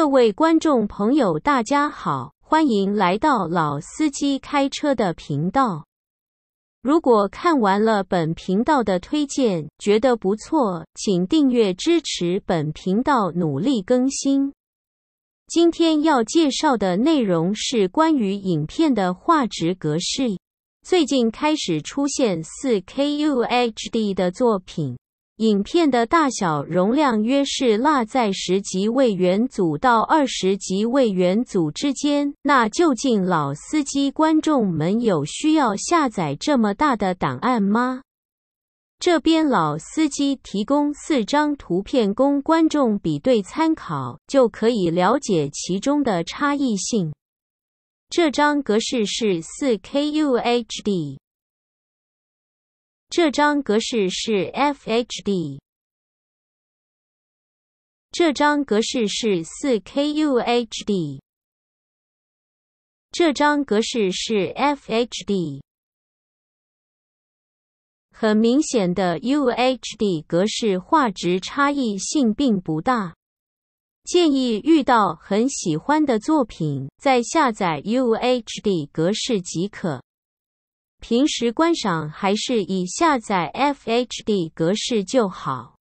各位观众朋友，大家好，欢迎来到老司机开车的频道。如果看完了本频道的推荐，觉得不错，请订阅支持本频道，努力更新。今天要介绍的内容是关于影片的画质格式。最近开始出现四 K UHD 的作品。影片的大小容量约是落在十级位元组到二十级位元组之间，那究竟老司机观众们有需要下载这么大的档案吗？这边老司机提供四张图片供观众比对参考，就可以了解其中的差异性。这张格式是四 K UHD。这张格式是 FHD，这张格式是 4K UHD，这张格式是 FHD。很明显的 UHD 格式画质差异性并不大，建议遇到很喜欢的作品再下载 UHD 格式即可。平时观赏还是以下载 FHD 格式就好。